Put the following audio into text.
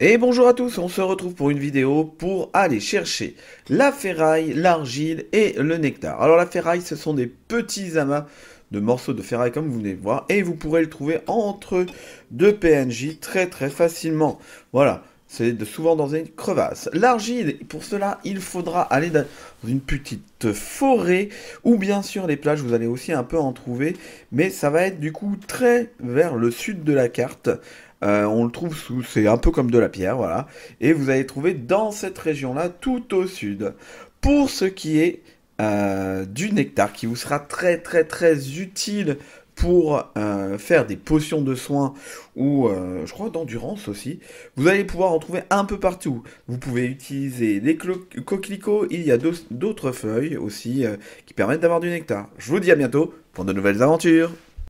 Et bonjour à tous, on se retrouve pour une vidéo pour aller chercher la ferraille, l'argile et le nectar. Alors la ferraille, ce sont des petits amas de morceaux de ferraille comme vous venez de voir et vous pourrez le trouver entre deux PNJ très très facilement. Voilà, c'est souvent dans une crevasse. L'argile, pour cela, il faudra aller dans une petite forêt ou bien sûr, les plages, vous allez aussi un peu en trouver, mais ça va être du coup très vers le sud de la carte. Euh, on le trouve sous, c'est un peu comme de la pierre, voilà. Et vous allez trouver dans cette région-là, tout au sud. Pour ce qui est euh, du nectar, qui vous sera très très très utile pour euh, faire des potions de soins ou euh, je crois d'endurance aussi. Vous allez pouvoir en trouver un peu partout. Vous pouvez utiliser des coquelicots, il y a d'autres feuilles aussi euh, qui permettent d'avoir du nectar. Je vous dis à bientôt pour de nouvelles aventures.